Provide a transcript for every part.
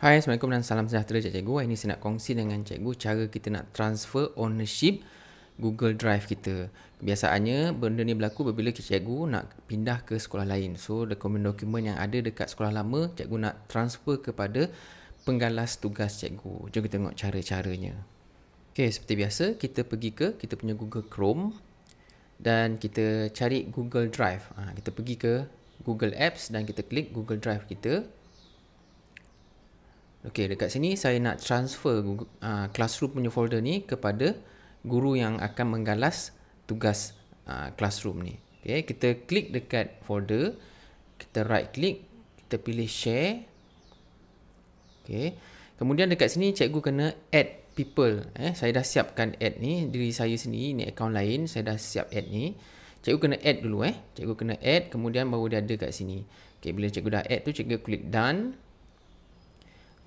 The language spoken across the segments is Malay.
Hai, Assalamualaikum dan salam sejahtera cik cikgu. Hari ini saya nak kongsi dengan cikgu cara kita nak transfer ownership Google Drive kita. Biasanya benda ni berlaku bila cikgu nak pindah ke sekolah lain. So, dokumen dokumen yang ada dekat sekolah lama, cikgu nak transfer kepada penggalas tugas cikgu. Jom kita tengok cara-caranya. Okay, seperti biasa, kita pergi ke kita punya Google Chrome dan kita cari Google Drive. Ha, kita pergi ke Google Apps dan kita klik Google Drive kita. Okey, dekat sini saya nak transfer Google, uh, Classroom punya folder ni kepada guru yang akan menggalas tugas uh, Classroom ni. Okey, kita klik dekat folder, kita right click, kita pilih share. Okey. Kemudian dekat sini cikgu kena add people. Eh, saya dah siapkan add ni diri saya sendiri, ni account lain, saya dah siap add ni. Cikgu kena add dulu eh. Cikgu kena add kemudian baru dia ada kat sini. Okey, bila cikgu dah add tu cikgu klik done.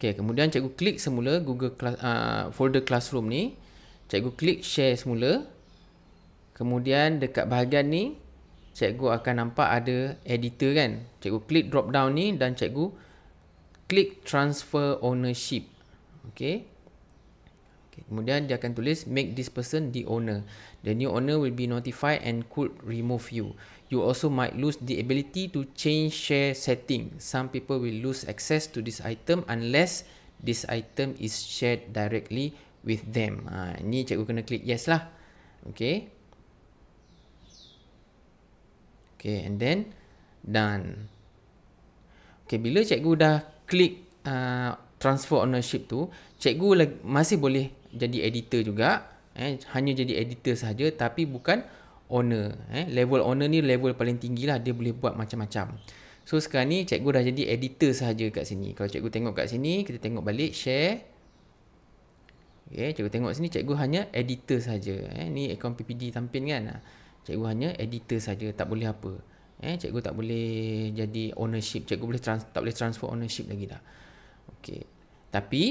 Okey, kemudian cikgu klik semula Google class, uh, folder classroom ni. Cikgu klik share semula. Kemudian dekat bahagian ni cikgu akan nampak ada editor kan. Cikgu klik drop down ni dan cikgu klik transfer ownership. Okey. Okay. Kemudian dia akan tulis make this person the owner. The new owner will be notified and could remove you. You also might lose the ability to change share setting. Some people will lose access to this item unless this item is shared directly with them. Ha, ni cikgu kena klik yes lah. Okay. Okay and then done. Okay bila cikgu dah klik uh, transfer ownership tu, cikgu lagi, masih boleh jadi editor juga eh hanya jadi editor saja tapi bukan owner eh level owner ni level paling tinggilah dia boleh buat macam-macam so sekarang ni cikgu dah jadi editor saja kat sini kalau cikgu tengok kat sini kita tengok balik share okey eh, cikgu tengok sini cikgu hanya editor saja eh ni akaun PPD tampin kan ha. cikgu hanya editor saja tak boleh apa eh cikgu tak boleh jadi ownership cikgu boleh trans- tak boleh transfer ownership lagi dah okey tapi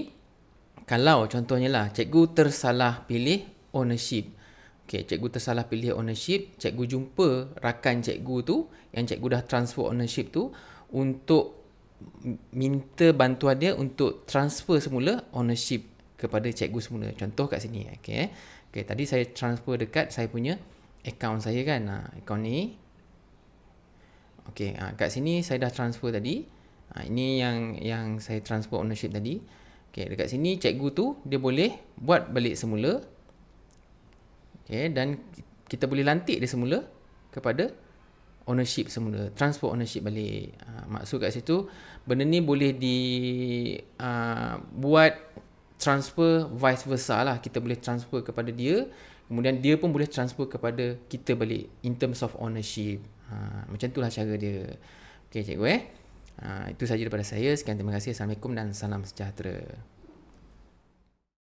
kalau contohnya lah cikgu tersalah pilih ownership Okay, cikgu tersalah pilih ownership Cikgu jumpa rakan cikgu tu Yang cikgu dah transfer ownership tu Untuk minta bantuan dia untuk transfer semula ownership kepada cikgu semula Contoh kat sini okay. Eh. Okay, Tadi saya transfer dekat saya punya account saya kan ha, Account ni Okay, ha, kat sini saya dah transfer tadi ha, Ini yang yang saya transfer ownership tadi Okey, dekat sini cikgu tu dia boleh buat balik semula. Okey, dan kita boleh lantik dia semula kepada ownership semula, transfer ownership balik. Ha, maksud kat situ benda ni boleh di uh, buat transfer vice versa lah. Kita boleh transfer kepada dia, kemudian dia pun boleh transfer kepada kita balik in terms of ownership. Ha, macam lah cara dia. Okey, cikgu eh. Ah, itu sahaja daripada saya. Sekian terima kasih. Assalamualaikum dan salam sejahtera.